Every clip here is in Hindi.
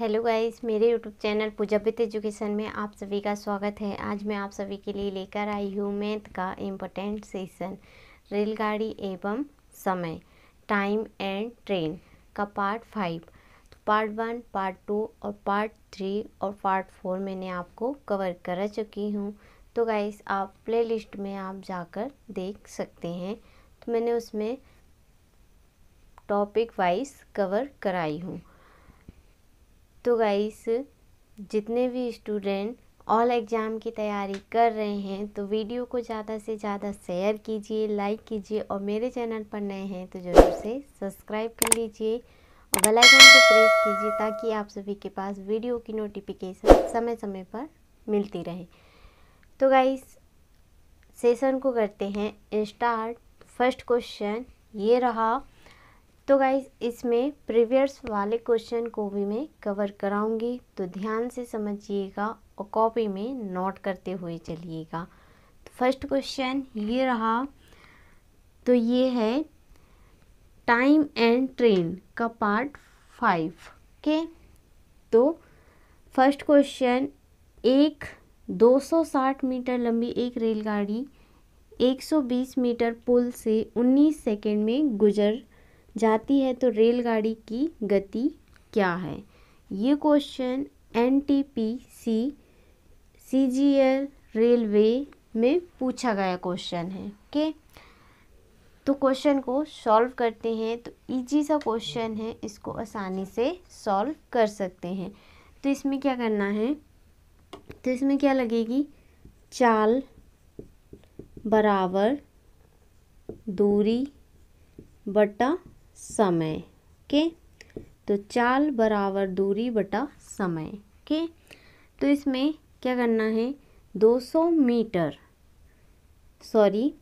हेलो गाइस मेरे यूट्यूब चैनल विद एजुकेशन में आप सभी का स्वागत है आज मैं आप सभी के लिए लेकर आई हूँ मैथ का इम्पोर्टेंट सेशन रेलगाड़ी एवं समय टाइम एंड ट्रेन का पार्ट फाइव तो पार्ट वन पार्ट टू और पार्ट थ्री और पार्ट फोर मैंने आपको कवर कर चुकी हूँ तो गाइस आप प्ले में आप जाकर देख सकते हैं तो मैंने उसमें टॉपिक वाइज कवर कराई हूँ तो गाइस जितने भी स्टूडेंट ऑल एग्ज़ाम की तैयारी कर रहे हैं तो वीडियो को ज़्यादा से ज़्यादा शेयर कीजिए लाइक कीजिए और मेरे चैनल पर नए हैं तो ज़रूर से सब्सक्राइब कर लीजिए और बेल आइकन को प्रेस कीजिए ताकि आप सभी के पास वीडियो की नोटिफिकेशन समय समय पर मिलती रहे तो गाइस सेशन को करते हैं स्टार्ट फर्स्ट क्वेश्चन ये रहा तो गाइज इसमें प्रीवियस वाले क्वेश्चन को भी मैं कवर कराऊंगी तो ध्यान से समझिएगा और कॉपी में नोट करते हुए चलिएगा तो फर्स्ट क्वेश्चन ये रहा तो ये है टाइम एंड ट्रेन का पार्ट फाइव के तो फर्स्ट क्वेश्चन एक 260 मीटर लंबी एक रेलगाड़ी 120 मीटर पुल से 19 सेकंड में गुजर जाती है तो रेलगाड़ी की गति क्या है ये question N T P C C G L railway में पूछा गया क्वेश्चन है ओके तो क्वेश्चन को सॉल्व करते हैं तो इजी सा क्वेश्चन है इसको आसानी से सॉल्व कर सकते हैं तो इसमें क्या करना है तो इसमें क्या लगेगी चाल बराबर दूरी बटा समय के तो चाल बराबर दूरी बटा समय के तो इसमें क्या करना है 200 मीटर सॉरी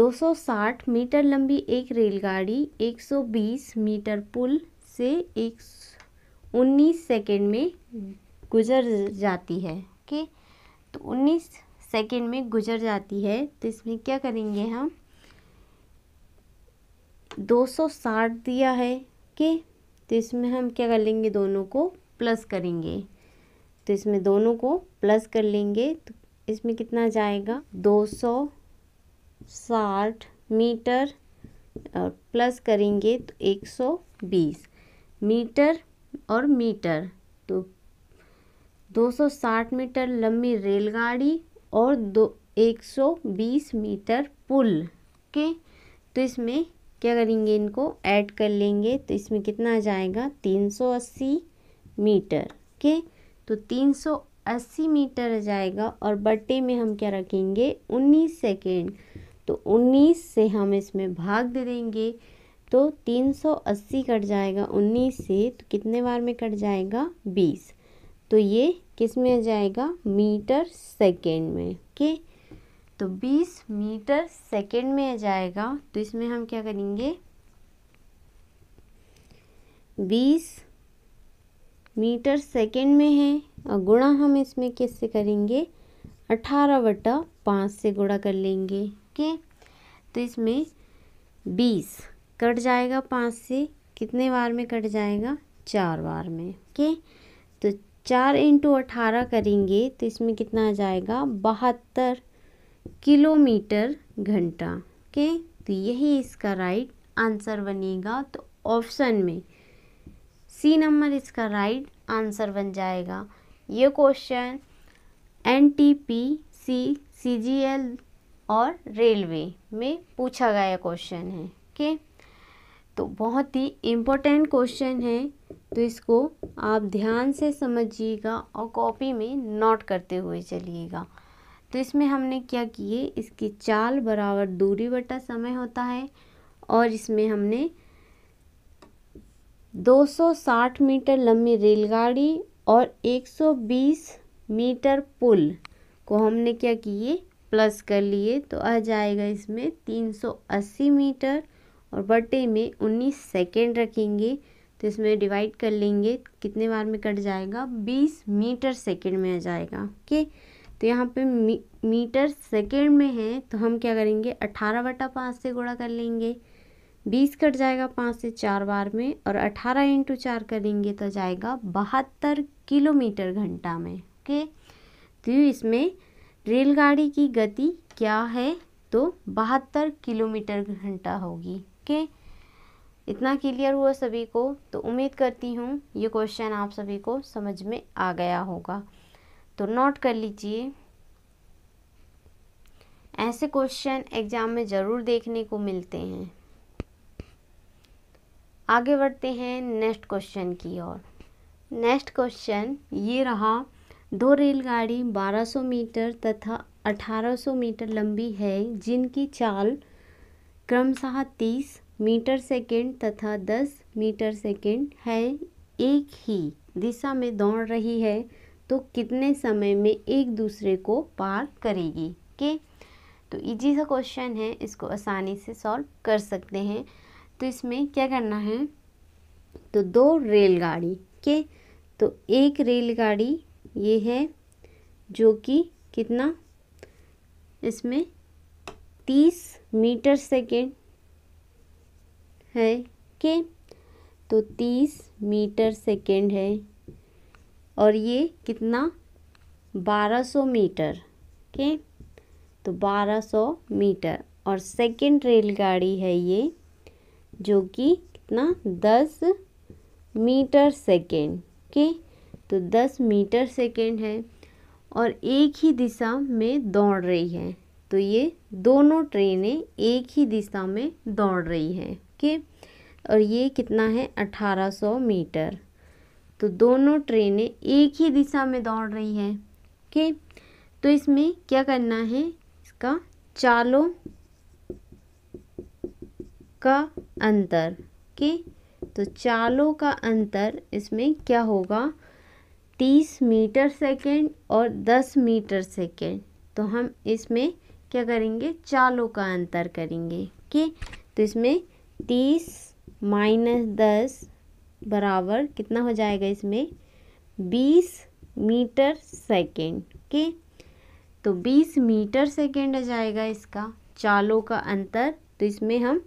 260 मीटर लंबी एक रेलगाड़ी 120 मीटर पुल से एक 19 सेकेंड में गुजर जाती है ओके तो 19 सेकेंड में गुजर जाती है तो इसमें क्या करेंगे हम 260 दिया है के तो इसमें हम क्या कर लेंगे दोनों को प्लस करेंगे तो इसमें दोनों को प्लस कर लेंगे तो इसमें कितना जाएगा 260 मीटर और प्लस करेंगे तो 120 मीटर और मीटर तो 260 मीटर लंबी रेलगाड़ी और दो बीस मीटर पुल के तो इसमें क्या करेंगे इनको ऐड कर लेंगे तो इसमें कितना आ जाएगा 380 मीटर ओके तो 380 मीटर आ जाएगा और बट्टे में हम क्या रखेंगे 19 सेकेंड तो 19 से हम इसमें भाग दे देंगे तो 380 कट जाएगा 19 से तो कितने बार में कट जाएगा 20 तो ये किस में आ जाएगा मीटर सेकेंड में ओके तो 20 मीटर सेकेंड में जाएगा तो इसमें हम क्या करेंगे 20 मीटर सेकेंड में है और गुणा हम इसमें किससे करेंगे 18 बटा पाँच से गुणा कर लेंगे ओके तो इसमें 20 कट जाएगा पाँच से कितने बार में कट जाएगा चार बार में ओके तो चार इंटू अठारह करेंगे तो इसमें कितना आ जाएगा बहत्तर किलोमीटर घंटा के तो यही इसका राइट आंसर बनेगा तो ऑप्शन में सी नंबर इसका राइट आंसर बन जाएगा ये question N T P C C G L और रेलवे में पूछा गया क्वेश्चन है के तो बहुत ही इम्पोर्टेंट क्वेश्चन है तो इसको आप ध्यान से समझिएगा और कॉपी में नोट करते हुए चलिएगा तो इसमें हमने क्या किए इसकी चाल बराबर दूरी बटा समय होता है और इसमें हमने 260 मीटर लंबी रेलगाड़ी और 120 मीटर पुल को हमने क्या किए प्लस कर लिए तो आ जाएगा इसमें 380 मीटर और बटे में 19 सेकेंड रखेंगे तो इसमें डिवाइड कर लेंगे कितने बार में कट जाएगा 20 मीटर सेकेंड में आ जाएगा ओके तो यहाँ पे मी, मीटर सेकेंड में है तो हम क्या करेंगे अट्ठारह बटा पाँच से गुणा कर लेंगे बीस कट जाएगा पाँच से चार बार में और अठारह इंटू चार करेंगे तो जाएगा बहत्तर किलोमीटर घंटा में ओके तो इसमें रेलगाड़ी की गति क्या है तो बहत्तर किलोमीटर घंटा होगी ओके इतना क्लियर हुआ सभी को तो उम्मीद करती हूँ ये क्वेश्चन आप सभी को समझ में आ गया होगा तो नोट कर लीजिए ऐसे क्वेश्चन एग्ज़ाम में ज़रूर देखने को मिलते हैं आगे बढ़ते हैं नेक्स्ट क्वेश्चन की ओर नेक्स्ट क्वेश्चन ये रहा दो रेलगाड़ी 1200 मीटर तथा 1800 मीटर लंबी है जिनकी चाल क्रमशः 30 मीटर सेकंड तथा 10 मीटर सेकंड है एक ही दिशा में दौड़ रही है तो कितने समय में एक दूसरे को पार करेगी के तो इजी सा क्वेश्चन है इसको आसानी से सॉल्व कर सकते हैं तो इसमें क्या करना है तो दो रेलगाड़ी के तो एक रेलगाड़ी ये है जो कि कितना इसमें तीस मीटर सेकेंड है के तो तीस मीटर सेकेंड है और ये कितना 1200 मीटर ओके तो 1200 मीटर और सेकंड रेलगाड़ी है ये जो कि कितना 10 मीटर सेकेंड ओके तो 10 मीटर सेकेंड है और एक ही दिशा में दौड़ रही है तो ये दोनों ट्रेनें एक ही दिशा में दौड़ रही हैं ओके और ये कितना है 1800 मीटर तो दोनों ट्रेनें एक ही दिशा में दौड़ रही है ओके तो इसमें क्या करना है इसका चालों का अंतर ओके तो चालों का अंतर इसमें क्या होगा तीस मीटर सेकेंड और दस मीटर सेकेंड तो हम इसमें क्या करेंगे चालों का अंतर करेंगे ओके तो इसमें तीस माइनस दस बराबर कितना हो जाएगा इसमें बीस मीटर सेकेंड के तो बीस मीटर सेकेंड आ जाएगा इसका चालों का अंतर तो इसमें हम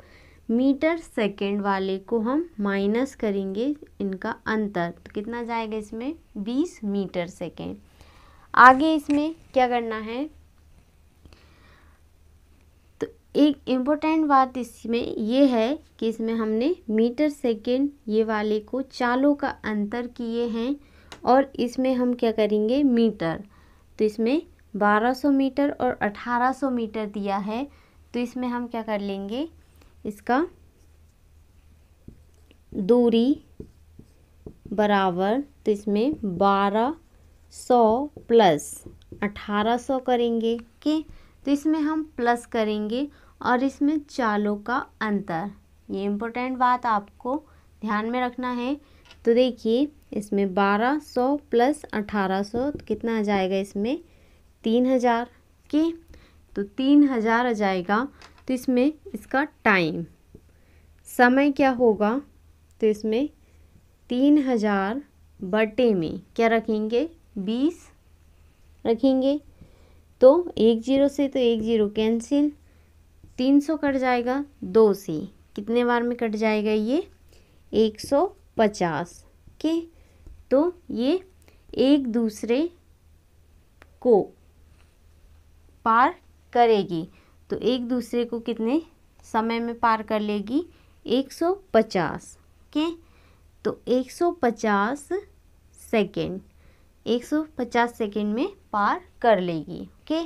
मीटर सेकेंड वाले को हम माइनस करेंगे इनका अंतर तो कितना जाएगा इसमें बीस मीटर सेकेंड आगे इसमें क्या करना है एक इम्पोर्टेंट बात इसमें ये है कि इसमें हमने मीटर सेकेंड ये वाले को चालों का अंतर किए हैं और इसमें हम क्या करेंगे मीटर तो इसमें 1200 मीटर और 1800 मीटर दिया है तो इसमें हम क्या कर लेंगे इसका दूरी बराबर तो इसमें 1200 प्लस 1800 करेंगे कि तो इसमें हम प्लस करेंगे और इसमें चालों का अंतर ये इम्पोर्टेंट बात आपको ध्यान में रखना है तो देखिए इसमें 1200 प्लस 1800 तो कितना आ जाएगा इसमें 3000 के तो 3000 आ जाएगा तो इसमें इसका टाइम समय क्या होगा तो इसमें 3000 बटे में क्या रखेंगे 20 रखेंगे तो एक जीरो से तो एक जीरो कैंसिल तीन सौ कट जाएगा दो से कितने बार में कट जाएगा ये एक सौ पचास के तो ये एक दूसरे को पार करेगी तो एक दूसरे को कितने समय में पार कर लेगी एक सौ पचास के तो एक सौ पचास सेकेंड एक सौ पचास सेकेंड में पार कर लेगी ओके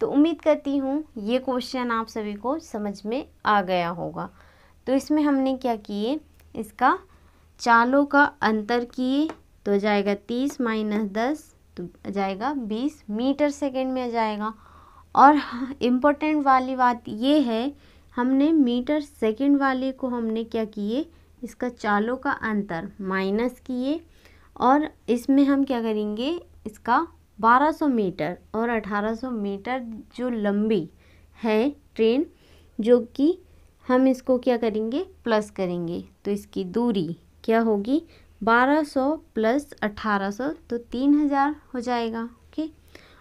तो उम्मीद करती हूँ ये क्वेश्चन आप सभी को समझ में आ गया होगा तो इसमें हमने क्या किए इसका चालों का अंतर किए तो जाएगा तीस माइनस दस तो जाएगा बीस मीटर सेकेंड में आ जाएगा और इम्पोर्टेंट वाली बात ये है हमने मीटर सेकेंड वाले को हमने क्या किए इसका चालों का अंतर माइनस किए और इसमें हम क्या करेंगे इसका 1200 मीटर और 1800 मीटर जो लंबी है ट्रेन जो कि हम इसको क्या करेंगे प्लस करेंगे तो इसकी दूरी क्या होगी 1200 प्लस 1800 तो 3000 हो जाएगा ओके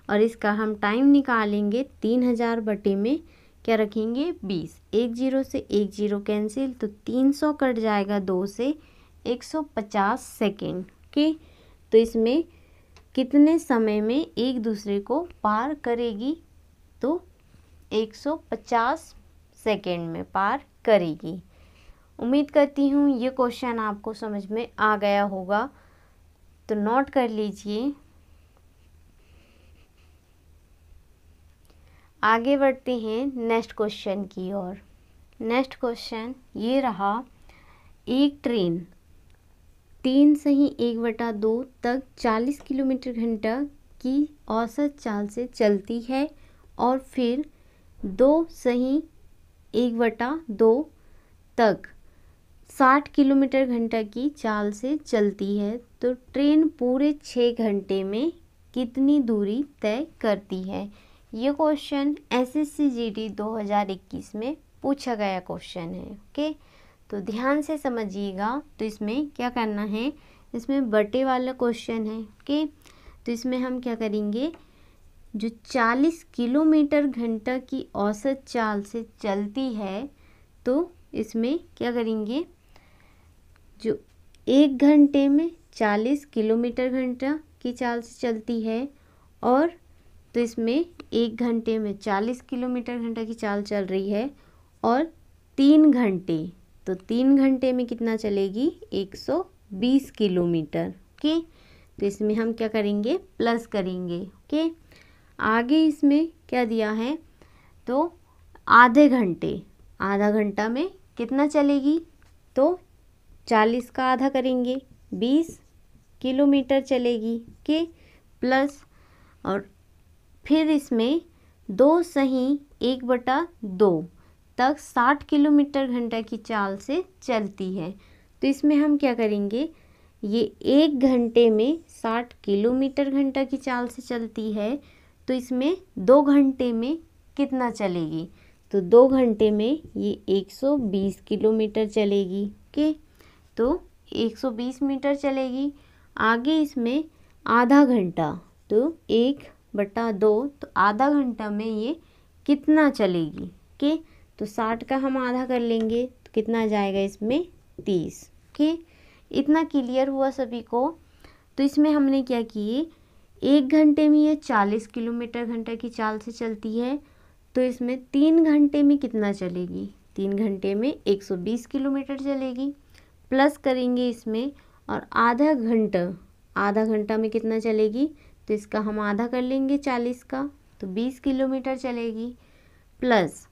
और इसका हम टाइम निकालेंगे 3000 बटे में क्या रखेंगे 20 एक जीरो से एक जीरो कैंसिल तो 300 कट जाएगा दो से 150 सेकेंड ओके तो इसमें कितने समय में एक दूसरे को पार करेगी तो 150 सेकेंड में पार करेगी उम्मीद करती हूँ ये क्वेश्चन आपको समझ में आ गया होगा तो नोट कर लीजिए आगे बढ़ते हैं नेक्स्ट क्वेश्चन की ओर नेक्स्ट क्वेश्चन ये रहा एक ट्रेन तीन से ही एक बटा दो तक चालीस किलोमीटर घंटा की औसत चाल से चलती है और फिर दो से ही एक बटा दो तक साठ किलोमीटर घंटा की चाल से चलती है तो ट्रेन पूरे छः घंटे में कितनी दूरी तय करती है ये question S S C G T दो हज़ार इक्कीस में पूछा गया क्वेश्चन है ओके okay? तो ध्यान से समझिएगा तो इसमें क्या करना है इसमें बटे वाला क्वेश्चन है ओके तो इसमें हम क्या करेंगे जो चालीस किलोमीटर घंटा की औसत चाल से चलती है तो इसमें क्या करेंगे जो एक घंटे में चालीस किलोमीटर घंटा की चाल से चलती है और तो इसमें एक घंटे में चालीस किलोमीटर घंटा की चाल चल रही है और तीन घंटे तो तीन घंटे में कितना चलेगी 120 किलोमीटर ओके तो इसमें हम क्या करेंगे प्लस करेंगे ओके आगे इसमें क्या दिया है तो आधे घंटे आधा घंटा में कितना चलेगी तो चालीस का आधा करेंगे बीस किलोमीटर चलेगी के प्लस और फिर इसमें दो सही एक बटा दो तक 60 किलोमीटर घंटा की चाल से चलती है तो इसमें हम क्या करेंगे ये एक घंटे में 60 किलोमीटर घंटा की चाल से चलती है तो इसमें दो घंटे में कितना चलेगी तो दो घंटे में ये 120 किलोमीटर चलेगी के तो 120 मीटर चलेगी आगे इसमें आधा घंटा तो एक बटा दो तो आधा घंटा में ये कितना चलेगी के तो साठ का हम आधा कर लेंगे तो कितना जाएगा इसमें तीस ओके इतना क्लियर हुआ सभी को तो इसमें हमने क्या किए एक घंटे में ये चालीस किलोमीटर घंटा की चाल से चलती है तो इसमें तीन घंटे में कितना चलेगी तीन घंटे में एक सौ बीस किलोमीटर चलेगी प्लस करेंगे इसमें और आधा घंटा आधा घंटा में कितना चलेगी तो इसका हम आधा कर लेंगे चालीस का तो बीस किलोमीटर चलेगी प्लस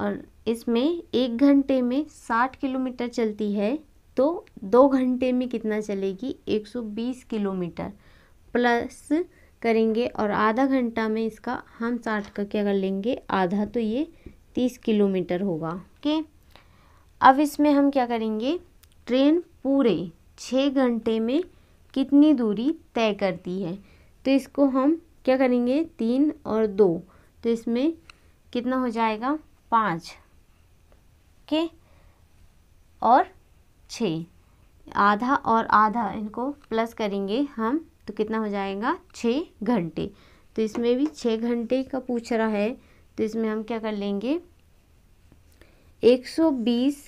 और इसमें एक घंटे में साठ किलोमीटर चलती है तो दो घंटे में कितना चलेगी एक सौ बीस किलोमीटर प्लस करेंगे और आधा घंटा में इसका हम साठ का क्या कर लेंगे आधा तो ये तीस किलोमीटर होगा ओके अब इसमें हम क्या करेंगे ट्रेन पूरे छः घंटे में कितनी दूरी तय करती है तो इसको हम क्या करेंगे तीन और दो तो इसमें कितना हो जाएगा पाँच के और छ आधा और आधा इनको प्लस करेंगे हम तो कितना हो जाएगा छः घंटे तो इसमें भी छः घंटे का पूछ रहा है तो इसमें हम क्या कर लेंगे एक सौ बीस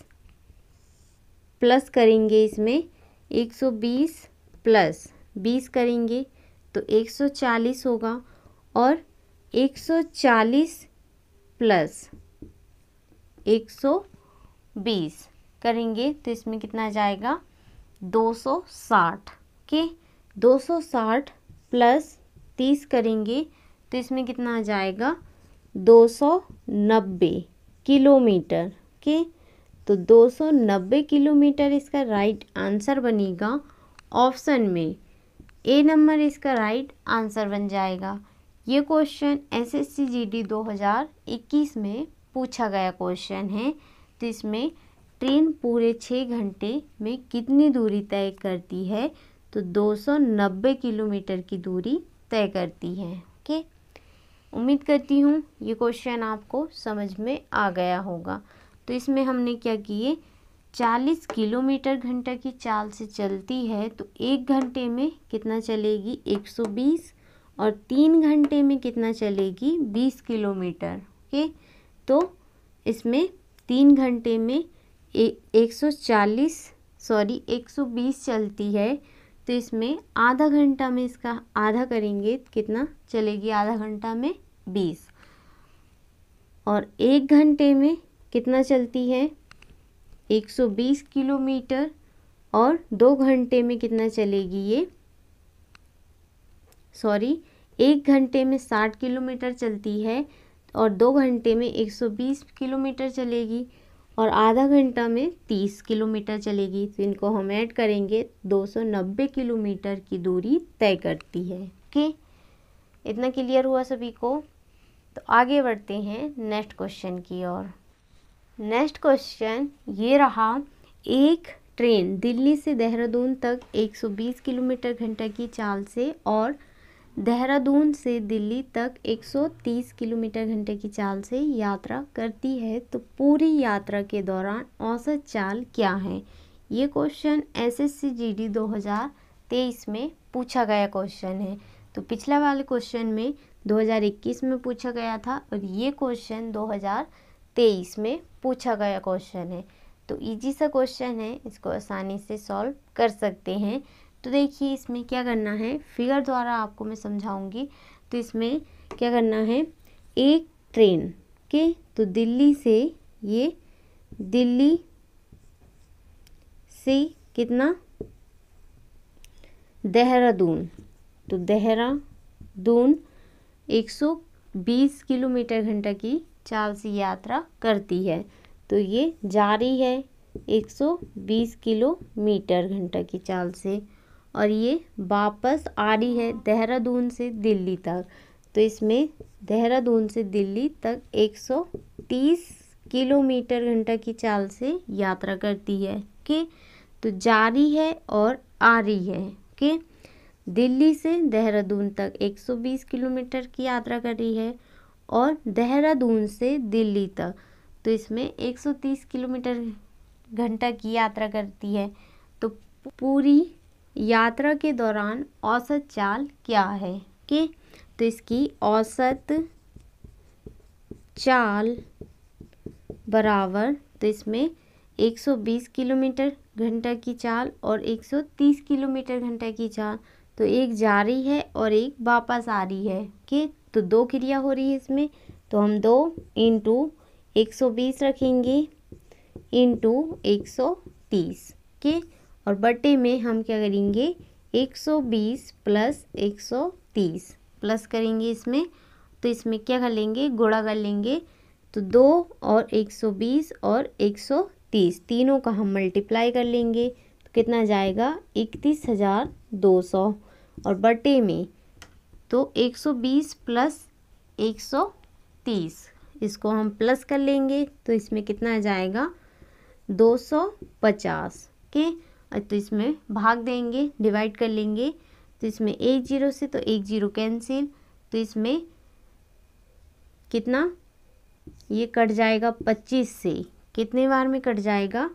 प्लस करेंगे इसमें एक सौ बीस प्लस बीस करेंगे तो एक सौ चालीस होगा और एक सौ चालीस प्लस एक सौ बीस करेंगे तो इसमें कितना जाएगा दो सौ साठ के दो सौ साठ प्लस तीस करेंगे तो इसमें कितना आ जाएगा दो सौ नब्बे किलोमीटर के तो दो सौ नब्बे किलोमीटर इसका राइट आंसर बनेगा ऑप्शन में ए नंबर इसका राइट आंसर बन जाएगा ये क्वेश्चन एसएससी जीडी 2021 में पूछा गया क्वेश्चन है तो इसमें ट्रेन पूरे छः घंटे में कितनी दूरी तय करती है तो 290 किलोमीटर की दूरी तय करती है ओके उम्मीद करती हूँ ये क्वेश्चन आपको समझ में आ गया होगा तो इसमें हमने क्या किए 40 किलोमीटर घंटा की चाल से चलती है तो एक घंटे में कितना चलेगी 120 और तीन घंटे में कितना चलेगी 20 किलोमीटर ओके तो इसमें तीन घंटे में एक सौ चालीस सॉरी एक सौ बीस चलती है तो इसमें आधा घंटा में इसका आधा करेंगे तो कितना चलेगी आधा घंटा में बीस और एक घंटे में कितना चलती है एक सौ बीस किलोमीटर और दो घंटे में कितना चलेगी ये सॉरी एक घंटे में साठ किलोमीटर चलती है और दो घंटे में 120 किलोमीटर चलेगी और आधा घंटा में 30 किलोमीटर चलेगी तो इनको हम ऐड करेंगे 290 किलोमीटर की दूरी तय करती है ओके इतना क्लियर हुआ सभी को तो आगे बढ़ते हैं नेक्स्ट क्वेश्चन की ओर नेक्स्ट क्वेश्चन ये रहा एक ट्रेन दिल्ली से देहरादून तक 120 किलोमीटर घंटा की चाल से और देहरादून से दिल्ली तक 130 किलोमीटर घंटे की चाल से यात्रा करती है तो पूरी यात्रा के दौरान औसत चाल क्या है ये क्वेश्चन एसएससी जीडी 2023 में पूछा गया क्वेश्चन है तो पिछला वाले क्वेश्चन में 2021 में पूछा गया था और ये क्वेश्चन 2023 में पूछा गया क्वेश्चन है तो इजी सा क्वेश्चन है इसको आसानी से सॉल्व कर सकते हैं तो देखिए इसमें क्या करना है फिगर द्वारा आपको मैं समझाऊंगी तो इसमें क्या करना है एक ट्रेन के तो दिल्ली से ये दिल्ली से कितना देहरादून तो देहरादून 120 किलोमीटर घंटा की चाल से यात्रा करती है तो ये जारी है 120 किलोमीटर घंटा की चाल से और ये वापस आ रही है देहरादून से दिल्ली तक तो इसमें देहरादून से दिल्ली तक 130 किलोमीटर घंटा की चाल से यात्रा करती है के तो जा रही है और आ रही है के दिल्ली से देहरादून तक 120 किलोमीटर की यात्रा कर रही है और देहरादून से दिल्ली तक तो इसमें 130 किलोमीटर घंटा की यात्रा करती है तो पूरी यात्रा के दौरान औसत चाल क्या है ओके तो इसकी औसत चाल बराबर तो इसमें 120 किलोमीटर घंटा की चाल और 130 किलोमीटर घंटा की चाल तो एक जा रही है और एक वापस आ रही है ओके तो दो क्रिया हो रही है इसमें तो हम दो इंटू एक रखेंगे इंटू एक सौ तीस ओके और बटे में हम क्या करेंगे 120 प्लस 130 प्लस करेंगे इसमें तो इसमें क्या कर लेंगे गुड़ा कर लेंगे तो दो और 120 और 130 तीनों का हम मल्टीप्लाई कर लेंगे तो कितना जाएगा इकतीस हज़ार दो सौ और बटे में तो 120 प्लस 130 इसको हम प्लस कर लेंगे तो इसमें कितना जाएगा 250 okay? तो इसमें भाग देंगे डिवाइड कर लेंगे तो इसमें एक जीरो से तो एक जीरो कैंसिल तो इसमें कितना ये कट जाएगा पच्चीस से कितने बार में कट जाएगा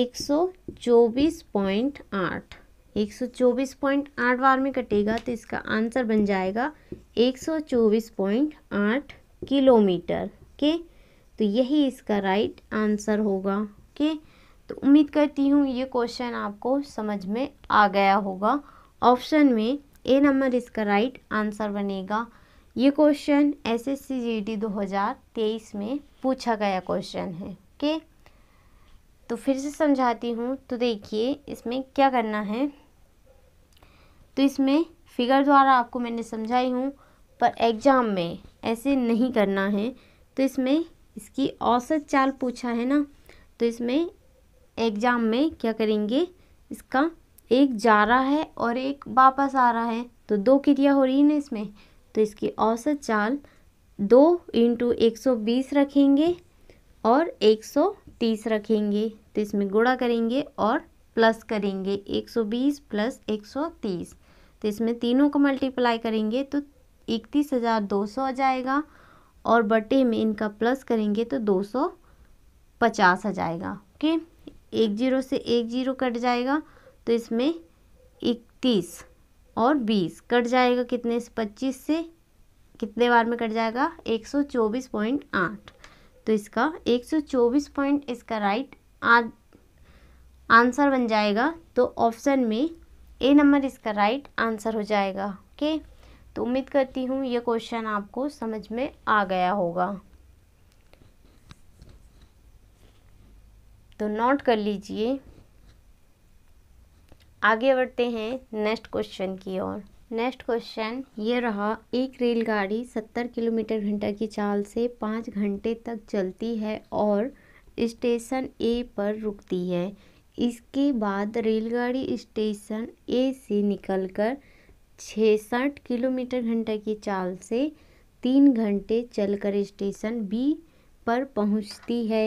एक सौ चौबीस पॉइंट आठ एक सौ चौबीस पॉइंट आठ बार में कटेगा तो इसका आंसर बन जाएगा एक सौ चौबीस पॉइंट आठ किलोमीटर के तो यही इसका राइट आंसर होगा के तो उम्मीद करती हूँ ये क्वेश्चन आपको समझ में आ गया होगा ऑप्शन में ए नंबर इसका राइट आंसर बनेगा ये question S S C G T दो हज़ार तेईस में पूछा गया क्वेश्चन है ओके तो फिर से समझाती हूँ तो देखिए इसमें क्या करना है तो इसमें फिगर द्वारा आपको मैंने समझाई हूँ पर एग्ज़ाम में ऐसे नहीं करना है तो इसमें इसकी औसत चाल पूछा है ना तो इसमें एग्ज़ाम में क्या करेंगे इसका एक जा रहा है और एक वापस आ रहा है तो दो क्रिया हो रही है ना इसमें तो इसकी औसत चाल दो इंटू एक सौ बीस रखेंगे और एक सौ तीस रखेंगे तो इसमें गुणा करेंगे और प्लस करेंगे एक सौ बीस प्लस एक सौ तीस तो इसमें तीनों को मल्टीप्लाई करेंगे तो इकतीस हज़ार दो सौ आ जाएगा और बटे में इनका प्लस करेंगे तो दो सौ पचास आ जाएगा ओके एक जीरो से एक जीरो कट जाएगा तो इसमें इकतीस और बीस कट जाएगा कितने से पच्चीस से कितने बार में कट जाएगा एक सौ चौबीस पॉइंट आठ तो इसका एक सौ चौबीस पॉइंट इसका राइट आंसर बन जाएगा तो ऑप्शन में ए नंबर इसका राइट आंसर हो जाएगा ओके तो उम्मीद करती हूँ ये क्वेश्चन आपको समझ में आ गया होगा तो नोट कर लीजिए आगे बढ़ते हैं नेक्स्ट क्वेश्चन की ओर नेक्स्ट क्वेश्चन ये रहा एक रेलगाड़ी सत्तर किलोमीटर घंटा की चाल से पाँच घंटे तक चलती है और स्टेशन ए पर रुकती है इसके बाद रेलगाड़ी स्टेशन ए से निकलकर कर किलोमीटर घंटा की चाल से तीन घंटे चलकर स्टेशन बी पर पहुंचती है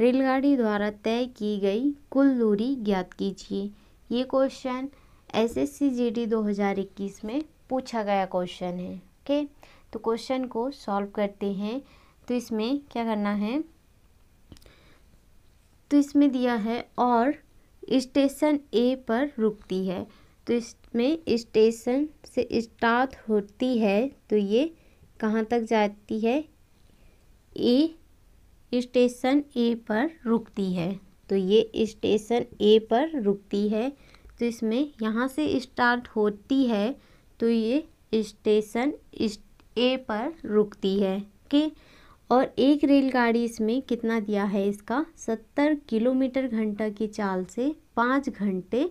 रेलगाड़ी द्वारा तय की गई कुल दूरी ज्ञात कीजिए ये question S S C G T दो हज़ार इक्कीस में पूछा गया क्वेश्चन है ओके तो क्वेश्चन को सॉल्व करते हैं तो इसमें क्या करना है तो इसमें दिया है और स्टेशन ए पर रुकती है तो इसमें स्टेशन से स्टार्ट होती है तो ये कहाँ तक जाती है ए स्टेशन ए पर रुकती है तो ये स्टेशन ए पर रुकती है तो इसमें यहाँ से स्टार्ट होती है तो ये स्टेशन ए पर रुकती है के और एक रेलगाड़ी इसमें कितना दिया है इसका सत्तर किलोमीटर घंटा की चाल से पाँच घंटे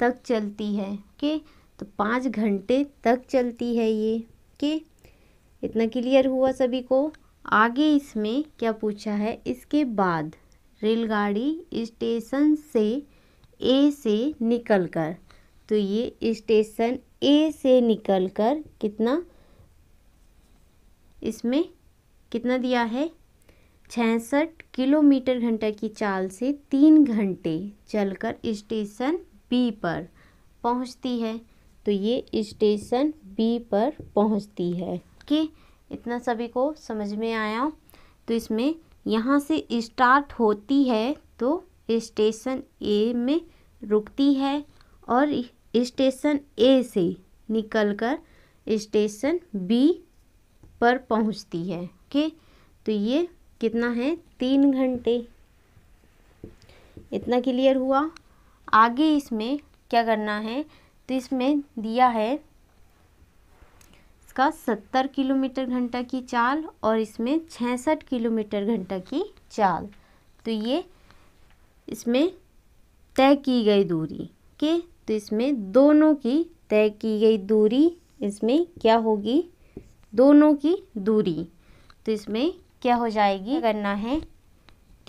तक चलती है के तो पाँच घंटे तक चलती है ये के इतना क्लियर हुआ सभी को आगे इसमें क्या पूछा है इसके बाद रेलगाड़ी स्टेशन से ए से निकलकर तो ये स्टेशन ए से निकलकर कितना इसमें कितना दिया है छसठ किलोमीटर घंटा की चाल से तीन घंटे चलकर स्टेशन बी पर पहुंचती है तो ये स्टेशन बी पर पहुंचती है कि इतना सभी को समझ में आया तो इसमें यहाँ से स्टार्ट होती है तो स्टेशन ए में रुकती है और स्टेशन ए से निकलकर स्टेशन बी पर पहुँचती है ओके तो ये कितना है तीन घंटे इतना क्लियर हुआ आगे इसमें क्या करना है तो इसमें दिया है इसका सत्तर किलोमीटर घंटा की चाल और इसमें छसठ किलोमीटर घंटा की चाल तो ये इसमें तय की गई दूरी के तो इसमें दोनों की तय की गई दूरी इसमें क्या होगी दोनों की दूरी तो इसमें क्या हो जाएगी करना है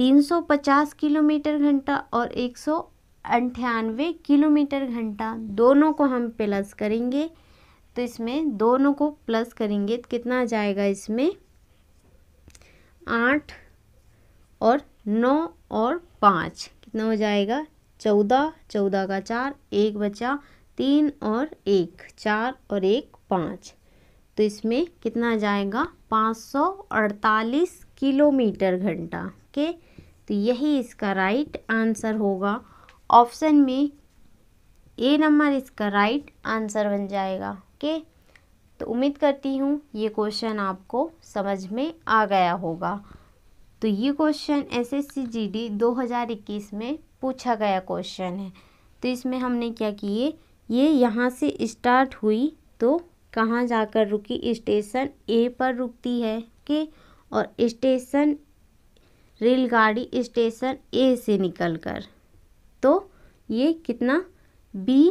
350 किलोमीटर घंटा और एक किलोमीटर घंटा दोनों को हम प्लस करेंगे तो इसमें दोनों को प्लस करेंगे तो कितना आ जाएगा इसमें आठ और नौ और पाँच कितना हो जाएगा चौदह चौदह का चार एक बचा तीन और एक चार और एक पाँच तो इसमें कितना जाएगा पाँच सौ अड़तालीस किलोमीटर घंटा ओके तो यही इसका राइट आंसर होगा ऑप्शन में ए नंबर इसका राइट आंसर बन जाएगा ओके तो उम्मीद करती हूँ ये क्वेश्चन आपको समझ में आ गया होगा तो ये question S S C G D दो हज़ार इक्कीस में पूछा गया क्वेश्चन है तो इसमें हमने क्या किए ये यहाँ से स्टार्ट हुई तो कहाँ जाकर रुकी स्टेशन ए पर रुकती है के और स्टेशन रेलगाड़ी स्टेशन ए से निकलकर तो ये कितना बी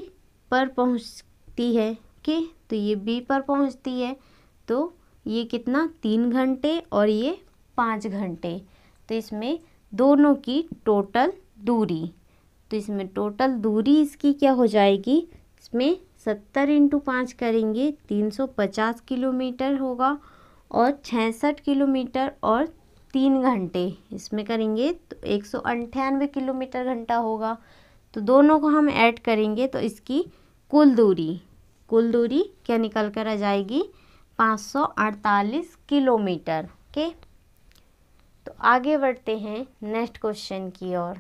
पर पहुँचती है ओके तो ये बी पर पहुंचती है तो ये कितना तीन घंटे और ये पाँच घंटे तो इसमें दोनों की टोटल दूरी तो इसमें टोटल दूरी इसकी क्या हो जाएगी इसमें सत्तर इंटू पाँच करेंगे तीन सौ पचास किलोमीटर होगा और छसठ किलोमीटर और तीन घंटे इसमें करेंगे तो एक सौ अंठानवे किलोमीटर घंटा होगा तो दोनों को हम ऐड करेंगे तो इसकी कुल दूरी कुल दूरी क्या निकल कर आ जाएगी 548 किलोमीटर के तो आगे बढ़ते हैं नेक्स्ट क्वेश्चन की ओर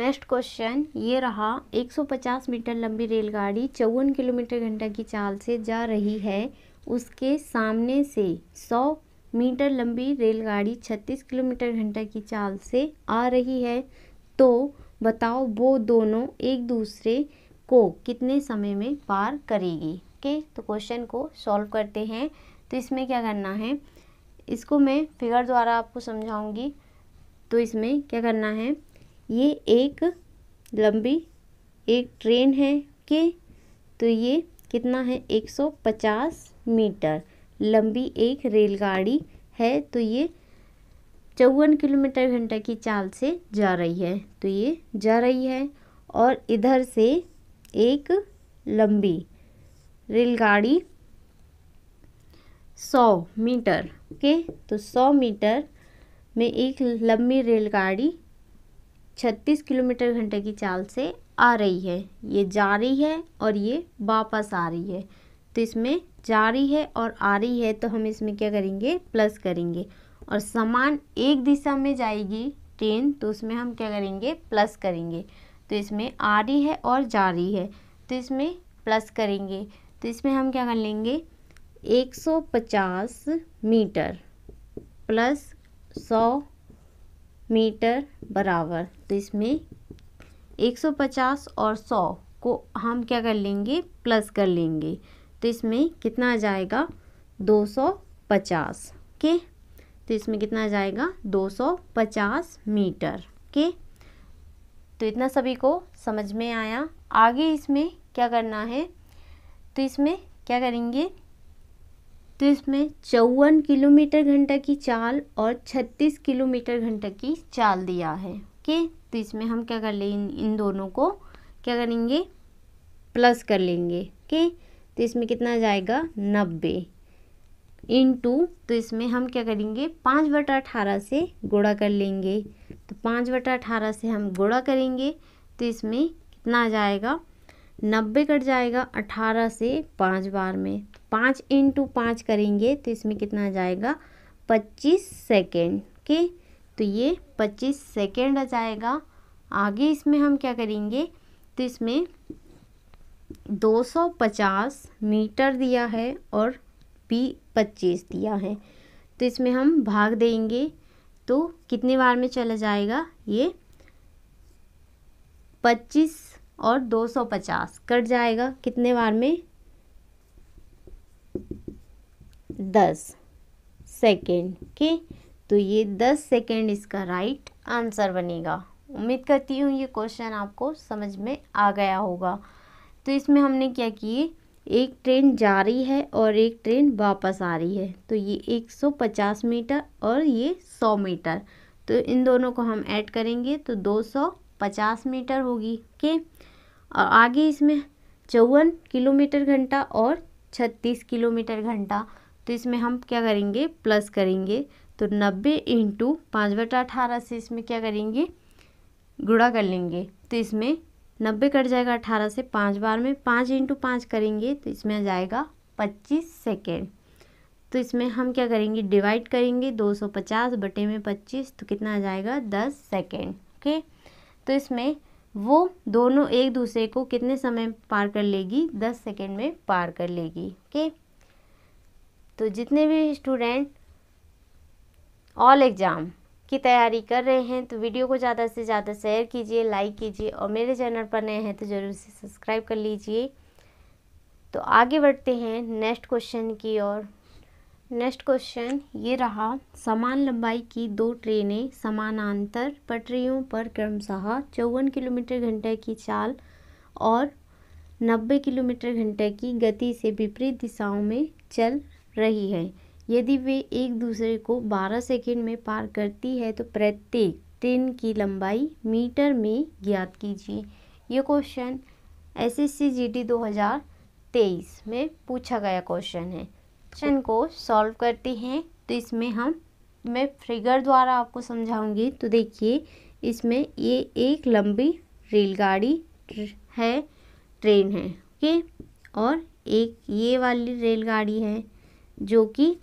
नेक्स्ट क्वेश्चन ये रहा 150 मीटर लंबी रेलगाड़ी चौवन किलोमीटर घंटा की चाल से जा रही है उसके सामने से 100 मीटर लंबी रेलगाड़ी 36 किलोमीटर घंटा की चाल से आ रही है तो बताओ वो दोनों एक दूसरे को कितने समय में पार करेगी ओके तो क्वेश्चन को सॉल्व करते हैं तो इसमें क्या करना है इसको मैं फिगर द्वारा आपको समझाऊंगी तो इसमें क्या करना है ये एक लंबी एक ट्रेन है के तो ये कितना है 150 मीटर लंबी एक रेलगाड़ी है तो ये चौवन किलोमीटर घंटा की चाल से जा रही है तो ये जा रही है और इधर से एक लंबी रेलगाड़ी सौ मीटर ओके तो सौ मीटर में एक लंबी रेलगाड़ी छत्तीस किलोमीटर घंटे की चाल से आ रही है ये जा रही है और ये वापस आ रही है तो इसमें जा रही है और आ रही है तो हम इसमें क्या करेंगे प्लस करेंगे और सामान एक दिशा में जाएगी ट्रेन तो उसमें हम क्या करेंगे प्लस करेंगे तो इसमें आ रही है और जारी है तो इसमें प्लस करेंगे तो इसमें हम क्या कर लेंगे 150 मीटर प्लस 100 मीटर बराबर तो इसमें 150 और 100 को हम क्या कर लेंगे प्लस कर लेंगे तो इसमें कितना आ जाएगा 250 के तो इसमें कितना आ जाएगा 250 मीटर के तो इतना सभी को समझ में आया आगे इसमें क्या करना है तो इसमें क्या करेंगे तो इसमें चौवन किलोमीटर घंटा की चाल और छत्तीस किलोमीटर घंटा की चाल दिया है ओके तो इसमें हम क्या कर लें इन दोनों को क्या करेंगे प्लस कर लेंगे ओके तो इसमें कितना जाएगा नब्बे इन टू तो इसमें हम क्या करेंगे पाँच बटा अठारह से गुणा कर लेंगे तो पाँच बटा अठारह से हम गुणा करेंगे तो इसमें कितना आ जाएगा नब्बे कट जाएगा अठारह से पाँच बार में पाँच इंटू पाँच करेंगे तो इसमें कितना आ जाएगा पच्चीस सेकेंड के तो ये पच्चीस सेकेंड आ जाएगा आगे इसमें हम क्या करेंगे तो इसमें दो सौ पचास मीटर दिया है और पी पच्चीस दिया है तो इसमें हम भाग देंगे तो कितने बार में चला जाएगा ये पच्चीस और दो सौ पचास कट जाएगा कितने बार में दस सेकेंड के तो ये दस सेकेंड इसका राइट आंसर बनेगा उम्मीद करती हूँ ये क्वेश्चन आपको समझ में आ गया होगा तो इसमें हमने क्या किए एक ट्रेन जा रही है और एक ट्रेन वापस आ रही है तो ये 150 मीटर और ये 100 मीटर तो इन दोनों को हम ऐड करेंगे तो 250 मीटर होगी के और आगे इसमें चौवन किलोमीटर घंटा और 36 किलोमीटर घंटा तो इसमें हम क्या करेंगे प्लस करेंगे तो 90 इंटू पाँच बटा अठारह से इसमें क्या करेंगे गुड़ा कर लेंगे तो इसमें नब्बे कट जाएगा अठारह से पाँच बार में पाँच इंटू पाँच करेंगे तो इसमें आ जाएगा पच्चीस सेकेंड तो इसमें हम क्या करेंगे डिवाइड करेंगे दो सौ पचास बटे में पच्चीस तो कितना आ जाएगा दस सेकेंड ओके तो इसमें वो दोनों एक दूसरे को कितने समय पार कर लेगी दस सेकेंड में पार कर लेगी ओके तो जितने भी स्टूडेंट ऑल एग्ज़ाम की तैयारी कर रहे हैं तो वीडियो को ज़्यादा से ज़्यादा शेयर कीजिए लाइक कीजिए और मेरे चैनल पर नए हैं तो ज़रूर से सब्सक्राइब कर लीजिए तो आगे बढ़ते हैं नेक्स्ट क्वेश्चन की ओर नेक्स्ट क्वेश्चन ये रहा समान लंबाई की दो ट्रेनें समानांतर पटरियों पर क्रमशः चौवन किलोमीटर घंटे की चाल और नब्बे किलोमीटर घंटे की गति से विपरीत दिशाओं में चल रही है यदि वे एक दूसरे को 12 सेकंड में पार करती है तो प्रत्येक ट्रेन की लंबाई मीटर में ज्ञात कीजिए ये question S S C G T दो हज़ार तेईस में पूछा गया क्वेश्चन है क्वेश्चन को सॉल्व करते हैं तो इसमें हम मैं फिगर द्वारा आपको समझाऊंगी तो देखिए इसमें ये एक लंबी रेलगाड़ी है ट्रेन है ओके और एक ये वाली रेलगाड़ी है जो कि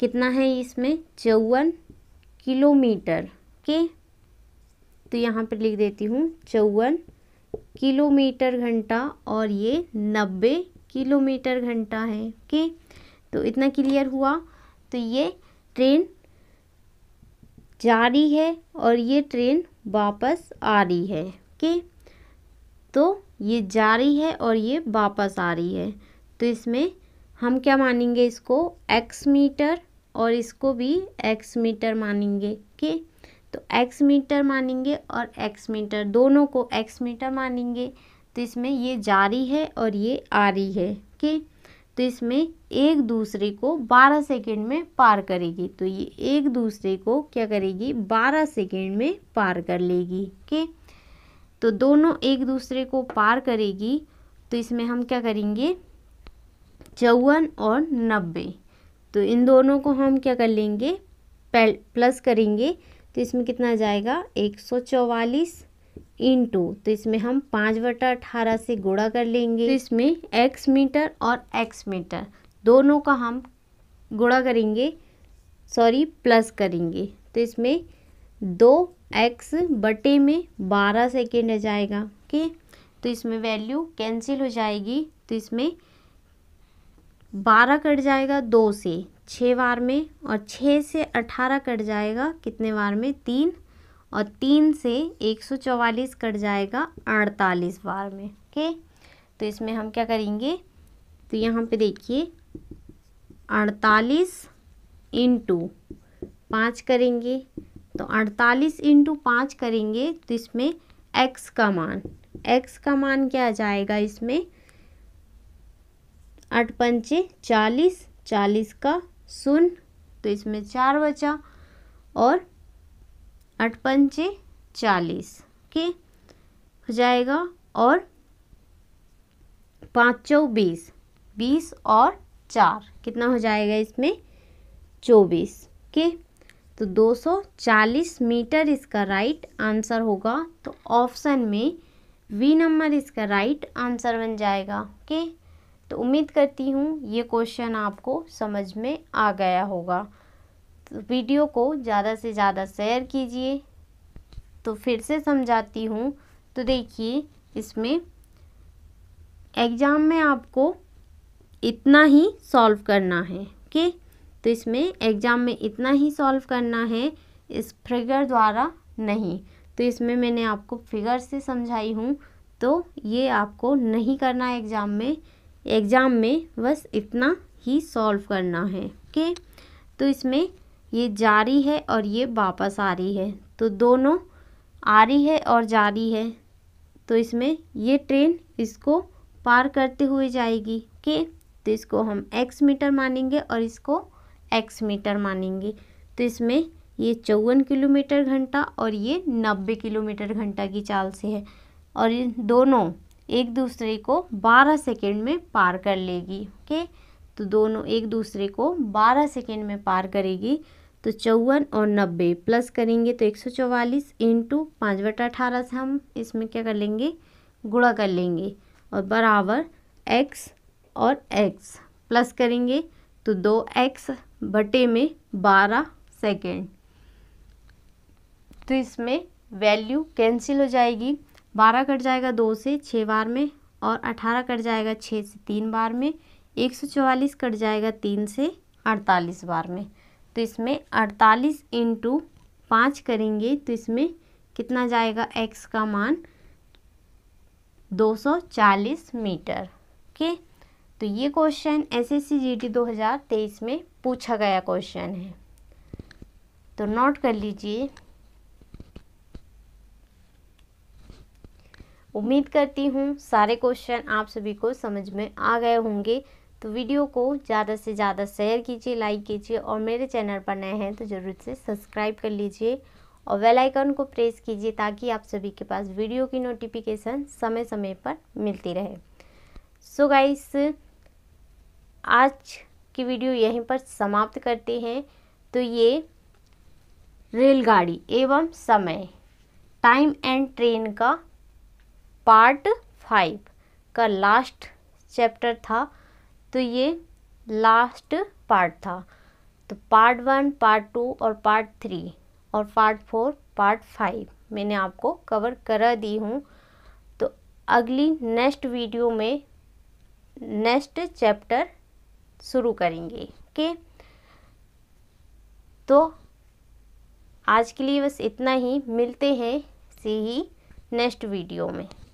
कितना है इसमें चौवन किलोमीटर के तो यहाँ पर लिख देती हूँ चौवन किलोमीटर घंटा और ये नब्बे किलोमीटर घंटा है के तो इतना क्लियर हुआ तो ये ट्रेन जा रही है और ये ट्रेन वापस आ रही है के तो ये जा रही है और ये वापस आ रही है तो इसमें हम क्या मानेंगे इसको एक्स मीटर और इसको भी एक्स मीटर मानेंगे के तो एक्स मीटर मानेंगे और एक्स मीटर दोनों को एक्स मीटर मानेंगे तो इसमें ये जारी है और ये आ रही है के तो इसमें एक दूसरे को 12 सेकेंड में पार करेगी तो ये एक दूसरे को क्या करेगी 12 सेकेंड में पार कर लेगी के तो दोनों एक दूसरे को पार करेगी तो इसमें हम क्या करेंगे चौवन और नब्बे तो इन दोनों को हम क्या कर लेंगे प्लस करेंगे तो इसमें कितना जाएगा एक सौ चौवालीस इंटू तो इसमें हम पाँच बटा अठारह से गुणा कर लेंगे तो इसमें एक्स मीटर और एक्स मीटर दोनों का हम गुणा करेंगे सॉरी प्लस करेंगे तो इसमें दो एक्स बटे में बारह सेकेंड आ जाएगा ओके तो इसमें वैल्यू कैंसिल हो जाएगी तो इसमें बारह कट जाएगा दो से छः बार में और छः से अठारह कट जाएगा कितने बार में तीन और तीन से एक सौ चौवालीस कट जाएगा अड़तालीस बार में ओके तो इसमें हम क्या करेंगे तो यहाँ पे देखिए अड़तालीस इंटू पाँच करेंगे तो अड़तालीस इंटू पाँच करेंगे तो इसमें एक्स का मान एक्स का मान क्या आ जाएगा इसमें आठ पंचे चालीस चालीस का शून्य तो इसमें चार बचा और आठ पंचे चालीस के हो जाएगा और पाँच चौ बीस बीस और चार कितना हो जाएगा इसमें चौबीस के तो दो सौ चालीस मीटर इसका राइट आंसर होगा तो ऑप्शन में वी नंबर इसका राइट आंसर बन जाएगा ओके तो उम्मीद करती हूँ ये क्वेश्चन आपको समझ में आ गया होगा तो वीडियो को ज़्यादा से ज़्यादा शेयर कीजिए तो फिर से समझाती हूँ तो देखिए इसमें एग्ज़ाम में आपको इतना ही सॉल्व करना है ओके तो इसमें एग्ज़ाम में इतना ही सॉल्व करना है इस फिगर द्वारा नहीं तो इसमें मैंने आपको फिगर से समझाई हूँ तो ये आपको नहीं करना एग्ज़ाम में एग्ज़ाम में बस इतना ही सॉल्व करना है ओके तो इसमें ये जारी है और ये वापस आ रही है तो दोनों आ रही है और जारी है तो इसमें ये ट्रेन इसको पार करते हुए जाएगी के तो इसको हम एक्स मीटर मानेंगे और इसको एक्स मीटर मानेंगे तो इसमें ये चौवन किलोमीटर घंटा और ये नब्बे किलोमीटर घंटा की चाल से है और इन दोनों एक दूसरे को 12 सेकेंड में पार कर लेगी ओके तो दोनों एक दूसरे को 12 सेकेंड में पार करेगी तो चौवन और नब्बे प्लस करेंगे तो एक सौ चौवालीस इंटू पाँच बटा अठारह से हम इसमें क्या कर लेंगे गुड़ा कर लेंगे और बराबर एक्स और एक्स प्लस करेंगे तो दो एक्स बटे में बारह सेकेंड तो इसमें वैल्यू कैंसिल हो जाएगी बारह कट जाएगा दो से छः बार में और अठारह कट जाएगा छः से तीन बार में एक सौ चवालीस कट जाएगा तीन से अड़तालीस बार में तो इसमें अड़तालीस इंटू पाँच करेंगे तो इसमें कितना जाएगा एक्स का मान दो सौ चालीस मीटर ओके तो ये क्वेश्चन एस दो हज़ार तेईस में पूछा गया क्वेश्चन है तो नोट कर लीजिए उम्मीद करती हूँ सारे क्वेश्चन आप सभी को समझ में आ गए होंगे तो वीडियो को ज़्यादा से ज़्यादा शेयर कीजिए लाइक कीजिए और मेरे चैनल पर नए हैं तो ज़रूर से सब्सक्राइब कर लीजिए और बेल आइकन को प्रेस कीजिए ताकि आप सभी के पास वीडियो की नोटिफिकेशन समय समय पर मिलती रहे सो so गाइस आज की वीडियो यहीं पर समाप्त करते हैं तो ये रेलगाड़ी एवं समय टाइम एंड ट्रेन का पार्ट फाइव का लास्ट चैप्टर था तो ये लास्ट पार्ट था तो पार्ट वन पार्ट टू और पार्ट थ्री और पार्ट फोर पार्ट फाइव मैंने आपको कवर करा दी हूँ तो अगली नेक्स्ट वीडियो में नेक्स्ट चैप्टर शुरू करेंगे ओके तो आज के लिए बस इतना ही मिलते हैं से ही नेक्स्ट वीडियो में